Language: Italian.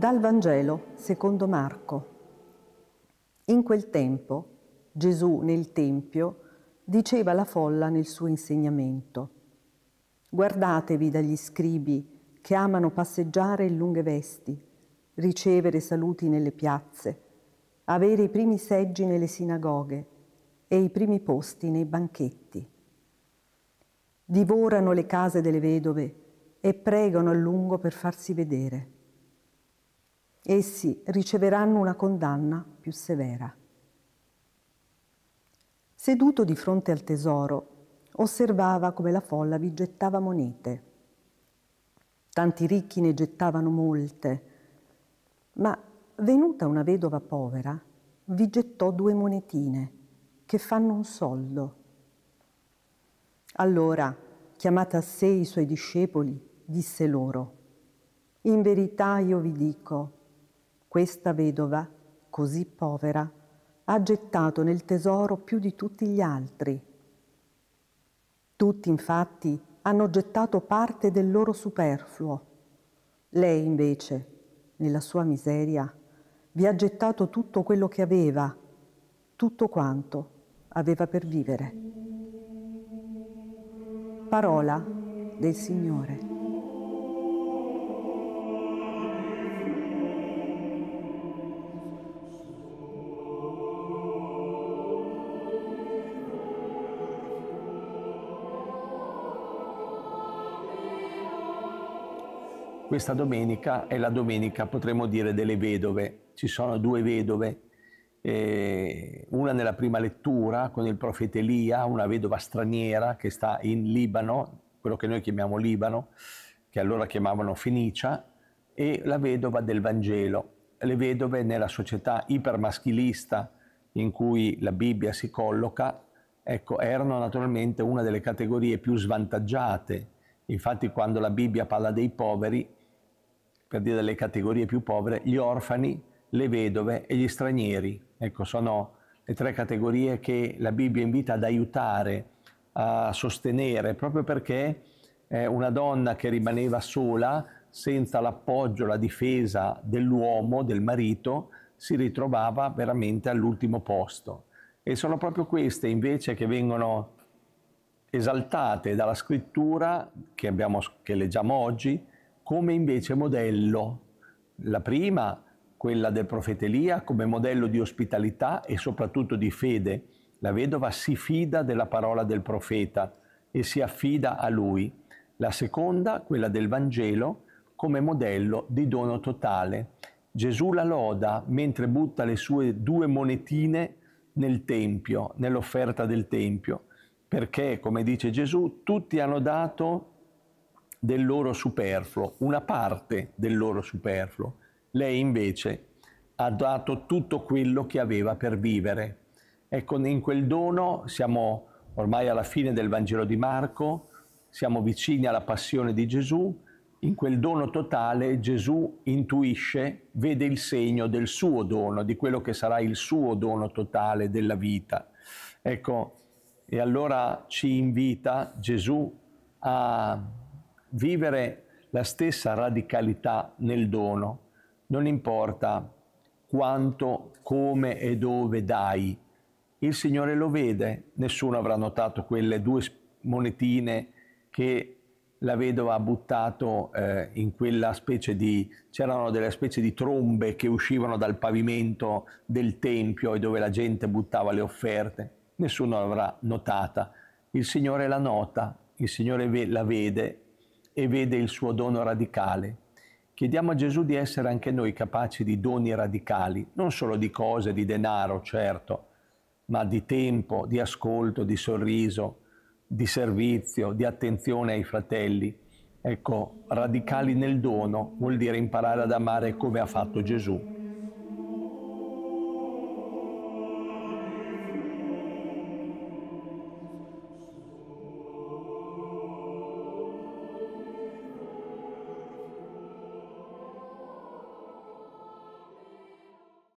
Dal Vangelo secondo Marco. In quel tempo Gesù nel Tempio diceva alla folla nel suo insegnamento, guardatevi dagli scribi che amano passeggiare in lunghe vesti, ricevere saluti nelle piazze, avere i primi seggi nelle sinagoghe e i primi posti nei banchetti. Divorano le case delle vedove e pregano a lungo per farsi vedere Essi riceveranno una condanna più severa. Seduto di fronte al tesoro, osservava come la folla vi gettava monete. Tanti ricchi ne gettavano molte, ma venuta una vedova povera, vi gettò due monetine che fanno un soldo. Allora, chiamata a sé i suoi discepoli, disse loro, In verità io vi dico, questa vedova, così povera, ha gettato nel tesoro più di tutti gli altri. Tutti infatti hanno gettato parte del loro superfluo. Lei invece, nella sua miseria, vi ha gettato tutto quello che aveva, tutto quanto aveva per vivere. Parola del Signore. Questa domenica è la domenica, potremmo dire, delle vedove. Ci sono due vedove, eh, una nella prima lettura con il profeta Elia, una vedova straniera che sta in Libano, quello che noi chiamiamo Libano, che allora chiamavano Fenicia, e la vedova del Vangelo. Le vedove nella società ipermaschilista in cui la Bibbia si colloca, ecco, erano naturalmente una delle categorie più svantaggiate. Infatti quando la Bibbia parla dei poveri, per dire le categorie più povere, gli orfani, le vedove e gli stranieri. Ecco, sono le tre categorie che la Bibbia invita ad aiutare, a sostenere, proprio perché eh, una donna che rimaneva sola, senza l'appoggio, la difesa dell'uomo, del marito, si ritrovava veramente all'ultimo posto. E sono proprio queste invece che vengono esaltate dalla scrittura che, abbiamo, che leggiamo oggi come invece modello. La prima, quella del profeta Elia, come modello di ospitalità e soprattutto di fede. La vedova si fida della parola del profeta e si affida a lui. La seconda, quella del Vangelo, come modello di dono totale. Gesù la loda mentre butta le sue due monetine nel Tempio, nell'offerta del Tempio, perché, come dice Gesù, tutti hanno dato del loro superfluo, una parte del loro superfluo. Lei invece ha dato tutto quello che aveva per vivere. Ecco, in quel dono siamo ormai alla fine del Vangelo di Marco, siamo vicini alla passione di Gesù, in quel dono totale Gesù intuisce, vede il segno del suo dono, di quello che sarà il suo dono totale della vita. Ecco, e allora ci invita Gesù a vivere la stessa radicalità nel dono, non importa quanto, come e dove dai. Il Signore lo vede, nessuno avrà notato quelle due monetine che la vedova ha buttato eh, in quella specie di... c'erano delle specie di trombe che uscivano dal pavimento del Tempio e dove la gente buttava le offerte. Nessuno l'avrà notata. Il Signore la nota, il Signore la vede e vede il suo dono radicale. Chiediamo a Gesù di essere anche noi capaci di doni radicali, non solo di cose, di denaro, certo, ma di tempo, di ascolto, di sorriso, di servizio, di attenzione ai fratelli. Ecco, radicali nel dono vuol dire imparare ad amare come ha fatto Gesù.